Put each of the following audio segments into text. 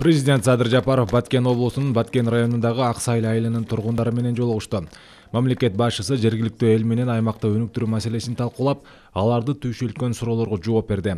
президент садыр жапаров баткен облусунун баткен районундагы ак сай айылынын тургундары менен жолугушту мамлекет башчысы жергиликтүү эл менен аймакта өнүктүрүү маселесин талкуулап аларды түйшөлткөн суроолорго жооп берди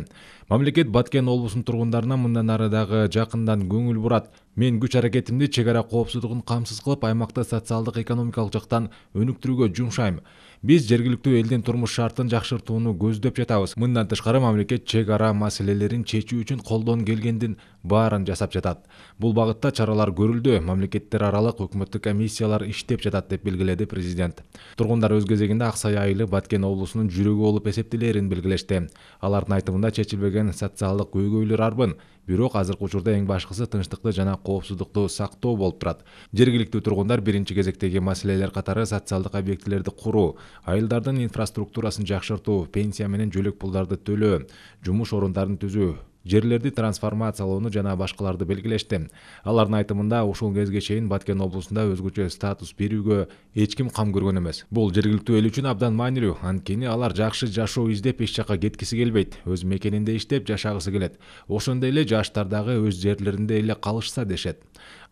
мамлекет баткен облусунун тургундарына мындан ары дагы жакындан көңүл бурат мен күч аракетимди чек ара коопсуздугун камсыз кылып аймакты социалдык экономикалык жактан өнүктүрүүгө жумшайм биз жергиликтүү элдин турмуш шартын жакшыртууну көздөп жатабыз мындан тышкары мамлекет чек ара маселелерин чечүү үчүн колдон келгендин баарын жасап жатат бул багытта чаралар көрүлдү мамлекеттер аралык өкмөттүк комиссиялар иштеп жатат деп белгиледи президент президент тургундар өз кезегинде ак сай айылы баткен облусунун жүрөгү болуп эсептелерин белгилешти алардын айтымында чечилбеген социалдык көйгөйлөр арбын бирок азыркы учурда эң башкысы тынчтыкты жана коопсуздукту сактоо болуп турат жергиликтүү тургундар биринчи кезектеги маселелер катары социалдык объектилерди куруу айылдардын инфраструктурасын жакшыртуу пенсия менен жөлөк пулдарды төлөө жумуш орундарын түзүү жерлерди трансформациялоону жана башкаларды белгилешти алардын айтымында ушул кезге чейин баткен облусунда өзгөчө статус берүүгө эч ким кам көргөн эмес бул жергиликтүү эл үчүн абдан маанилүү анткени алар жакшы жашоо издеп эч жакка кеткиси келбейт өз мекенинде иштеп жашагысы келет ошондой эле жаштар дагы өз жерлеринде эле калышса дешет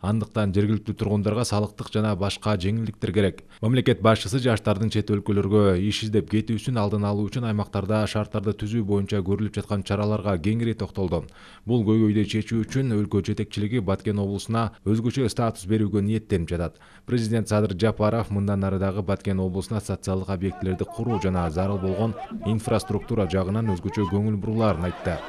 андыктан жергиликтүү тургундарга салыктык жана башка жеңилдиктер керек мамлекет башчысы жаштардын чет өлкөлөргө иш издеп кетүүсүн алдын алуу үчүн аймактарда шарттарды түзүү боюнча көрүлүп жаткан чараларга кеңири токтолду бул көйгөйдү чечүү үчүн өлкө жетекчилиги баткен облусуна өзгөчө статус берүүгө ниеттенип жатат президент садыр жапаров мындан ары дагы баткен облусуна социалдык объектилерди куруу жана зарыл болгон инфраструктура жагынан өзгөчө көңүл бурулаарын айтты